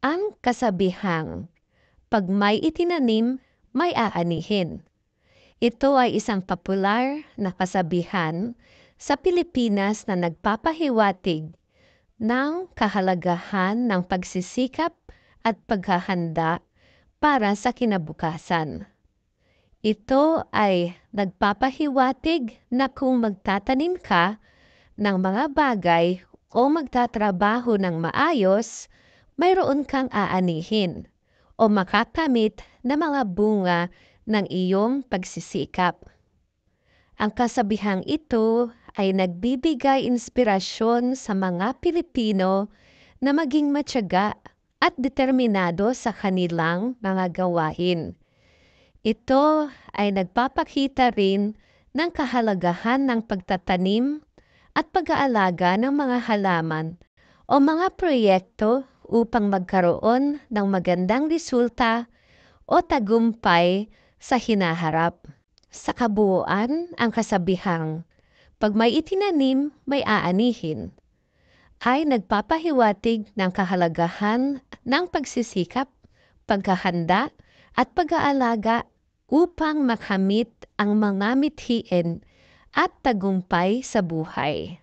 Ang kasabihang, pag may itinanim, may aanihin. Ito ay isang popular na kasabihan sa Pilipinas na nagpapahiwatig ng kahalagahan ng pagsisikap at paghahanda para sa kinabukasan. Ito ay nagpapahiwatig na kung magtatanim ka ng mga bagay o magtatrabaho ng maayos, mayroon kang aanihin o makakamit na mga bunga ng iyong pagsisikap. Ang kasabihang ito ay nagbibigay inspirasyon sa mga Pilipino na maging matyaga at determinado sa kanilang mga gawain. Ito ay nagpapakita rin ng kahalagahan ng pagtatanim at pag-aalaga ng mga halaman o mga proyekto upang magkaroon ng magandang resulta o tagumpay sa hinaharap. Sa kabuuan, ang kasabihang, pag may itinanim, may aanihin, ay nagpapahiwatig ng kahalagahan ng pagsisikap, pagkahanda at pag-aalaga upang makamit ang mga mithiin at tagumpay sa buhay.